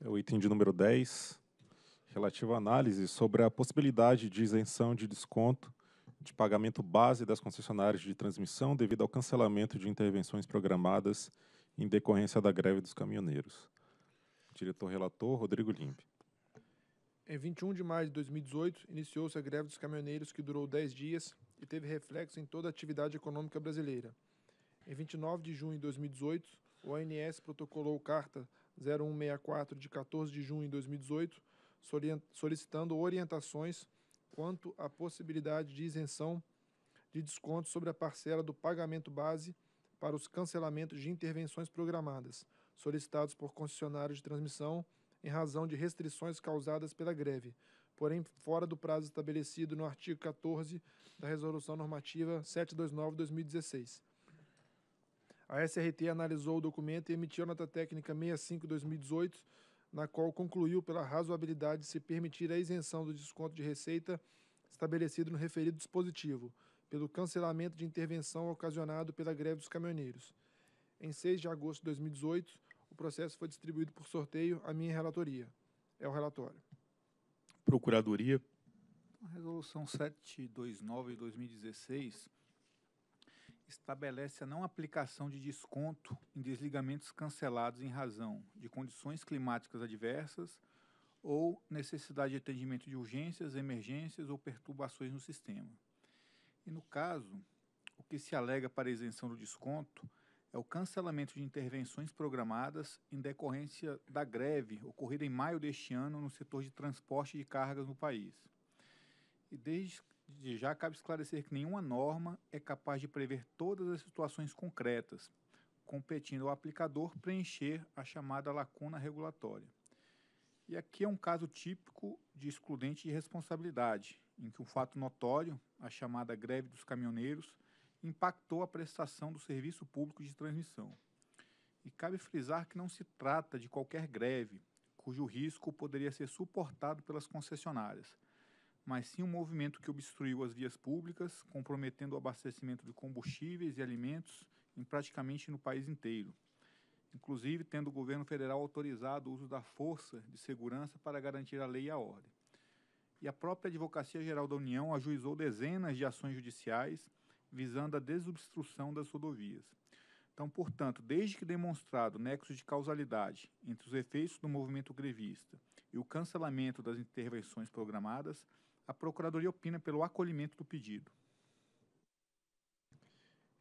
é o item de número 10, relativo à análise sobre a possibilidade de isenção de desconto de pagamento base das concessionárias de transmissão devido ao cancelamento de intervenções programadas em decorrência da greve dos caminhoneiros. Diretor-relator Rodrigo Limpe. Em 21 de maio de 2018, iniciou-se a greve dos caminhoneiros, que durou 10 dias e teve reflexo em toda a atividade econômica brasileira. Em 29 de junho de 2018, o ANS protocolou carta 0164 de 14 de junho de 2018, solicitando orientações quanto à possibilidade de isenção de desconto sobre a parcela do pagamento base para os cancelamentos de intervenções programadas, solicitados por concessionários de transmissão em razão de restrições causadas pela greve, porém fora do prazo estabelecido no artigo 14 da Resolução Normativa 729-2016. A SRT analisou o documento e emitiu a nota técnica 65-2018, na qual concluiu pela razoabilidade se permitir a isenção do desconto de receita estabelecido no referido dispositivo, pelo cancelamento de intervenção ocasionado pela greve dos caminhoneiros. Em 6 de agosto de 2018, o processo foi distribuído por sorteio à minha relatoria. É o relatório. Procuradoria. A resolução 729 de 2016 estabelece a não aplicação de desconto em desligamentos cancelados em razão de condições climáticas adversas ou necessidade de atendimento de urgências, emergências ou perturbações no sistema. E no caso, o que se alega para isenção do desconto é o cancelamento de intervenções programadas em decorrência da greve ocorrida em maio deste ano no setor de transporte de cargas no país. E desde já cabe esclarecer que nenhuma norma é capaz de prever todas as situações concretas, competindo ao aplicador preencher a chamada lacuna regulatória. E aqui é um caso típico de excludente de responsabilidade, em que um fato notório, a chamada greve dos caminhoneiros, impactou a prestação do serviço público de transmissão. E cabe frisar que não se trata de qualquer greve, cujo risco poderia ser suportado pelas concessionárias mas sim um movimento que obstruiu as vias públicas, comprometendo o abastecimento de combustíveis e alimentos em praticamente no país inteiro. Inclusive, tendo o governo federal autorizado o uso da força de segurança para garantir a lei e a ordem. E a própria Advocacia Geral da União ajuizou dezenas de ações judiciais visando a desobstrução das rodovias. Então, portanto, desde que demonstrado nexo de causalidade entre os efeitos do movimento grevista e o cancelamento das intervenções programadas, a Procuradoria opina pelo acolhimento do pedido.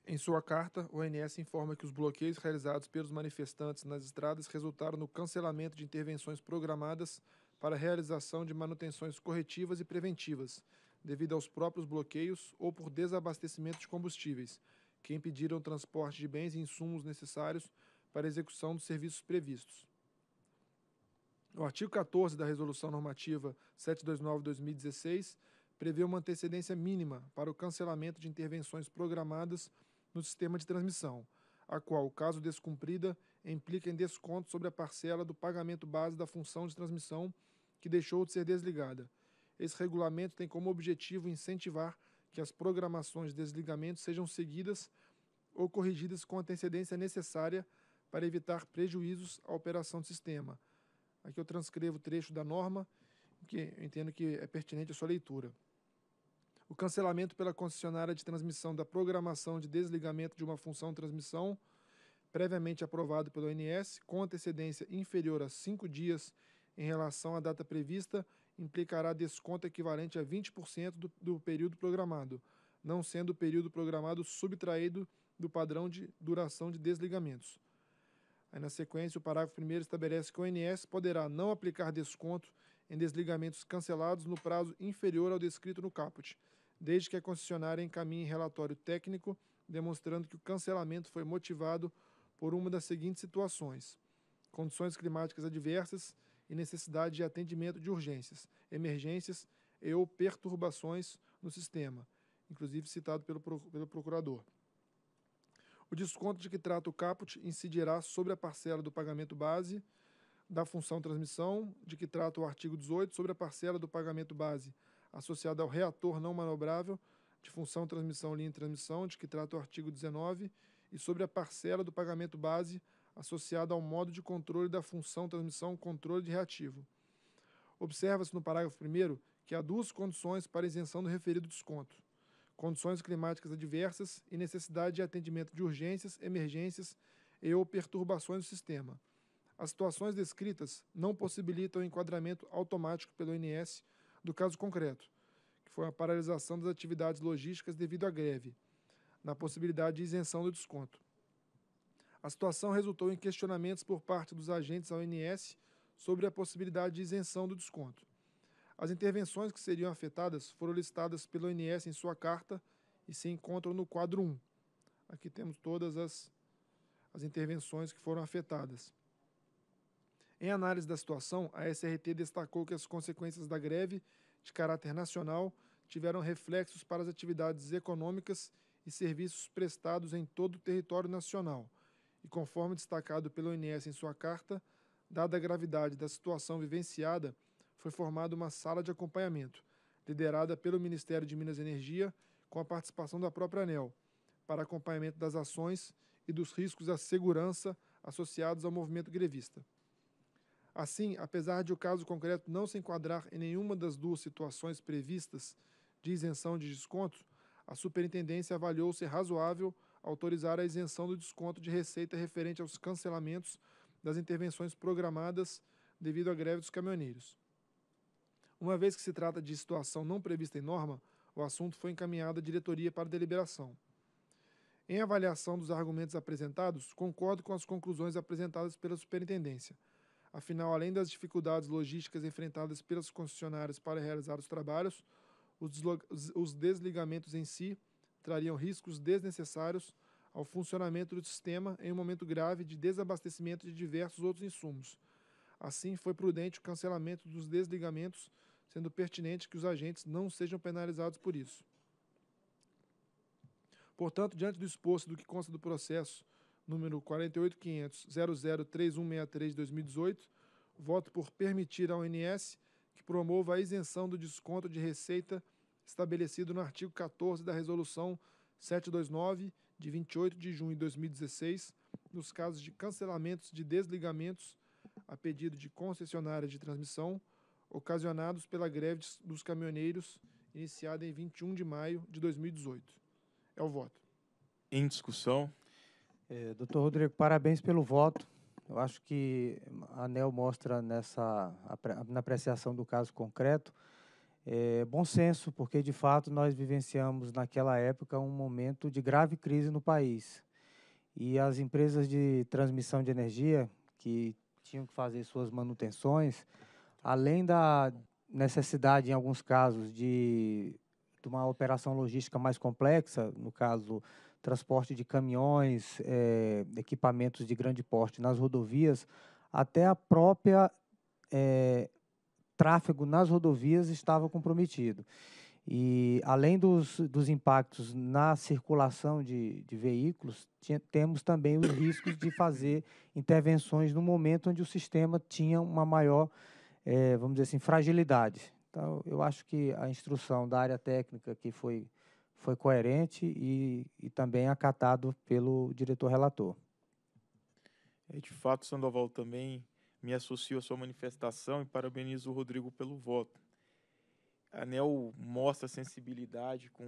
Em sua carta, o ONS informa que os bloqueios realizados pelos manifestantes nas estradas resultaram no cancelamento de intervenções programadas para a realização de manutenções corretivas e preventivas, devido aos próprios bloqueios ou por desabastecimento de combustíveis, que impediram o transporte de bens e insumos necessários para a execução dos serviços previstos. O artigo 14 da Resolução Normativa 729-2016 prevê uma antecedência mínima para o cancelamento de intervenções programadas no sistema de transmissão, a qual, caso descumprida, implica em desconto sobre a parcela do pagamento base da função de transmissão que deixou de ser desligada. Esse regulamento tem como objetivo incentivar que as programações de desligamento sejam seguidas ou corrigidas com antecedência necessária para evitar prejuízos à operação do sistema, Aqui eu transcrevo o trecho da norma, que eu entendo que é pertinente à sua leitura. O cancelamento pela concessionária de transmissão da programação de desligamento de uma função de transmissão previamente aprovado pelo ONS, com antecedência inferior a cinco dias em relação à data prevista, implicará desconto equivalente a 20% do, do período programado, não sendo o período programado subtraído do padrão de duração de desligamentos. Aí, na sequência, o parágrafo 1 estabelece que o ONS poderá não aplicar desconto em desligamentos cancelados no prazo inferior ao descrito no caput, desde que a concessionária encaminhe relatório técnico demonstrando que o cancelamento foi motivado por uma das seguintes situações: condições climáticas adversas e necessidade de atendimento de urgências, emergências e ou perturbações no sistema, inclusive citado pelo, pelo procurador. O desconto de que trata o caput incidirá sobre a parcela do pagamento base da função transmissão, de que trata o artigo 18, sobre a parcela do pagamento base associada ao reator não manobrável de função transmissão linha e transmissão, de que trata o artigo 19, e sobre a parcela do pagamento base associada ao modo de controle da função transmissão controle de reativo. Observa-se no parágrafo 1 que há duas condições para isenção do referido desconto condições climáticas adversas e necessidade de atendimento de urgências, emergências e ou perturbações do sistema. As situações descritas não possibilitam o enquadramento automático pelo INS do caso concreto, que foi a paralisação das atividades logísticas devido à greve, na possibilidade de isenção do desconto. A situação resultou em questionamentos por parte dos agentes da INS sobre a possibilidade de isenção do desconto. As intervenções que seriam afetadas foram listadas pelo ONS em sua carta e se encontram no quadro 1. Aqui temos todas as, as intervenções que foram afetadas. Em análise da situação, a SRT destacou que as consequências da greve de caráter nacional tiveram reflexos para as atividades econômicas e serviços prestados em todo o território nacional. E conforme destacado pelo INS em sua carta, dada a gravidade da situação vivenciada, foi formada uma sala de acompanhamento, liderada pelo Ministério de Minas e Energia, com a participação da própria ANEL, para acompanhamento das ações e dos riscos à segurança associados ao movimento grevista. Assim, apesar de o caso concreto não se enquadrar em nenhuma das duas situações previstas de isenção de desconto, a superintendência avaliou ser razoável autorizar a isenção do desconto de receita referente aos cancelamentos das intervenções programadas devido à greve dos caminhoneiros. Uma vez que se trata de situação não prevista em norma, o assunto foi encaminhado à diretoria para deliberação. Em avaliação dos argumentos apresentados, concordo com as conclusões apresentadas pela superintendência. Afinal, além das dificuldades logísticas enfrentadas pelas concessionárias para realizar os trabalhos, os, desligamentos em si trariam riscos desnecessários ao funcionamento do sistema em um momento grave de desabastecimento de diversos outros insumos. Assim, foi prudente o cancelamento dos desligamentos sendo pertinente que os agentes não sejam penalizados por isso. Portanto, diante do exposto do que consta do processo número 48.500.003163/2018, voto por permitir à ONS que promova a isenção do desconto de receita estabelecido no artigo 14 da resolução 729 de 28 de junho de 2016, nos casos de cancelamentos de desligamentos a pedido de concessionárias de transmissão, ocasionados pela greve dos caminhoneiros iniciada em 21 de maio de 2018. É o voto. Em discussão. É, doutor Rodrigo, parabéns pelo voto. Eu acho que a ANEL mostra nessa, na apreciação do caso concreto é, bom senso, porque de fato nós vivenciamos naquela época um momento de grave crise no país. E as empresas de transmissão de energia, que tinham que fazer suas manutenções, Além da necessidade, em alguns casos, de, de uma operação logística mais complexa, no caso, transporte de caminhões, é, equipamentos de grande porte nas rodovias, até a própria é, tráfego nas rodovias estava comprometido. E além dos, dos impactos na circulação de, de veículos, tinha, temos também os riscos de fazer intervenções no momento onde o sistema tinha uma maior é, vamos dizer assim, fragilidade Então, eu acho que a instrução da área técnica que foi, foi coerente e, e também acatado pelo diretor relator. É, de fato, Sandoval, também me associo à sua manifestação e parabenizo o Rodrigo pelo voto. A ANEL mostra sensibilidade com,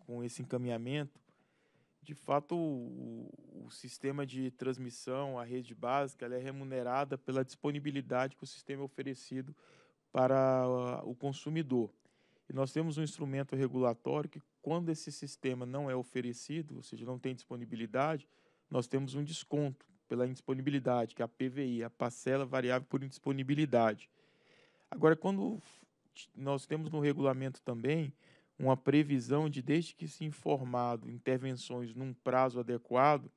com esse encaminhamento de fato, o, o, sistema de transmissão, a rede básica, ela é remunerada pela disponibilidade que o sistema é oferecido para o consumidor. E nós temos um instrumento regulatório que, quando esse sistema não é oferecido, ou seja, não tem disponibilidade, nós temos um desconto pela indisponibilidade, que é a PVI, a parcela variável por indisponibilidade. Agora, quando nós temos no regulamento também uma previsão de, desde que se informado, intervenções num prazo adequado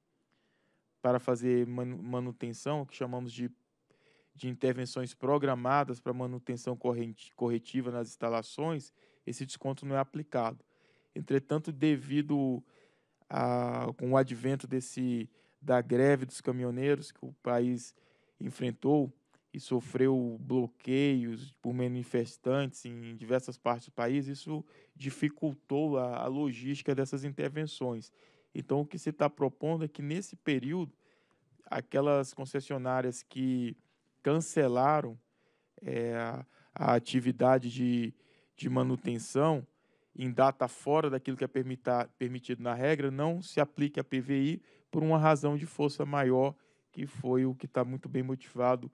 para fazer manutenção, que chamamos de, de intervenções programadas para manutenção corrente, corretiva nas instalações, esse desconto não é aplicado. Entretanto, devido a, com o advento desse, da greve dos caminhoneiros que o país enfrentou, e sofreu bloqueios por manifestantes em diversas partes do país, isso dificultou a, a logística dessas intervenções. Então, o que se está propondo é que, nesse período, aquelas concessionárias que cancelaram é, a, a atividade de, de manutenção em data fora daquilo que é permita, permitido na regra, não se aplique a PVI por uma razão de força maior, que foi o que está muito bem motivado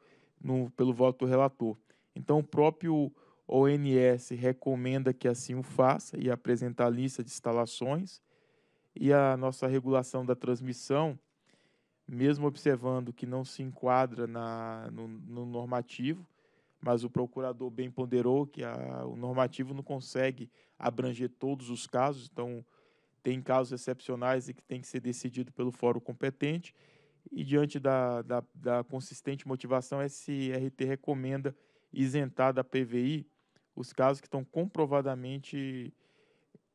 no, pelo voto do relator. Então, o próprio ONS recomenda que assim o faça e apresentar a lista de instalações. E a nossa regulação da transmissão, mesmo observando que não se enquadra na, no, no normativo, mas o procurador bem ponderou que a, o normativo não consegue abranger todos os casos, então tem casos excepcionais e que tem que ser decidido pelo fórum competente. E diante da, da, da consistente motivação, a SRT recomenda isentar da PVI os casos que estão comprovadamente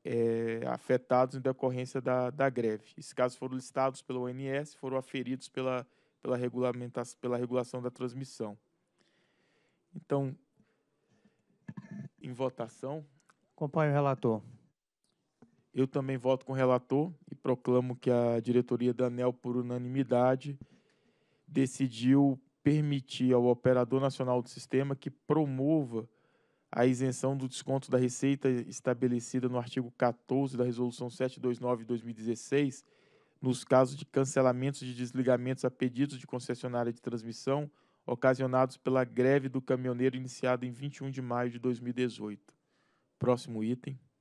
é, afetados em decorrência da, da greve. Esses casos foram listados pela ONS, foram aferidos pela, pela, regulamentação, pela regulação da transmissão. Então, em votação. Acompanho o relator. Eu também voto com o relator e proclamo que a diretoria da ANEL, por unanimidade, decidiu permitir ao operador nacional do sistema que promova a isenção do desconto da receita estabelecida no artigo 14 da Resolução 729 de 2016, nos casos de cancelamentos de desligamentos a pedidos de concessionária de transmissão ocasionados pela greve do caminhoneiro iniciada em 21 de maio de 2018. Próximo item.